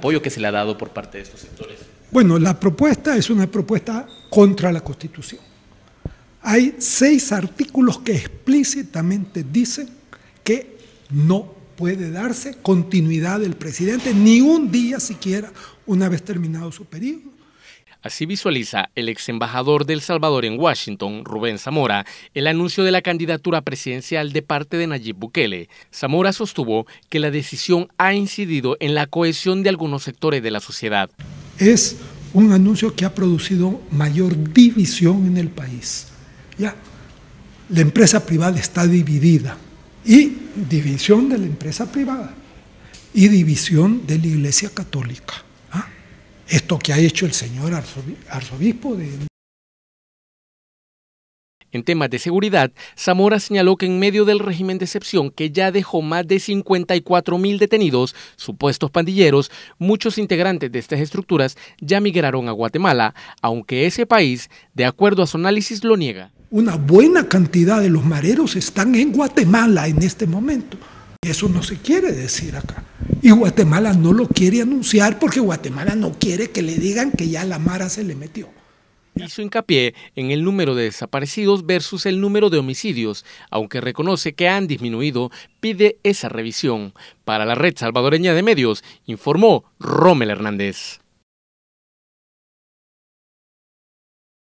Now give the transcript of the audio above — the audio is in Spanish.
apoyo que se le ha dado por parte de estos sectores? Bueno, la propuesta es una propuesta contra la Constitución. Hay seis artículos que explícitamente dicen que no puede darse continuidad del presidente ni un día siquiera una vez terminado su periodo Así visualiza el ex embajador del Salvador en Washington, Rubén Zamora, el anuncio de la candidatura presidencial de parte de Nayib Bukele. Zamora sostuvo que la decisión ha incidido en la cohesión de algunos sectores de la sociedad. Es un anuncio que ha producido mayor división en el país. Ya, la empresa privada está dividida y división de la empresa privada y división de la Iglesia Católica esto que ha hecho el señor arzobispo de... En temas de seguridad, Zamora señaló que en medio del régimen de excepción que ya dejó más de 54 mil detenidos, supuestos pandilleros, muchos integrantes de estas estructuras ya migraron a Guatemala, aunque ese país, de acuerdo a su análisis, lo niega. Una buena cantidad de los mareros están en Guatemala en este momento. Eso no se quiere decir acá. Y Guatemala no lo quiere anunciar porque Guatemala no quiere que le digan que ya la Mara se le metió. Hizo hincapié en el número de desaparecidos versus el número de homicidios, aunque reconoce que han disminuido, pide esa revisión. Para la red salvadoreña de medios, informó Romel Hernández.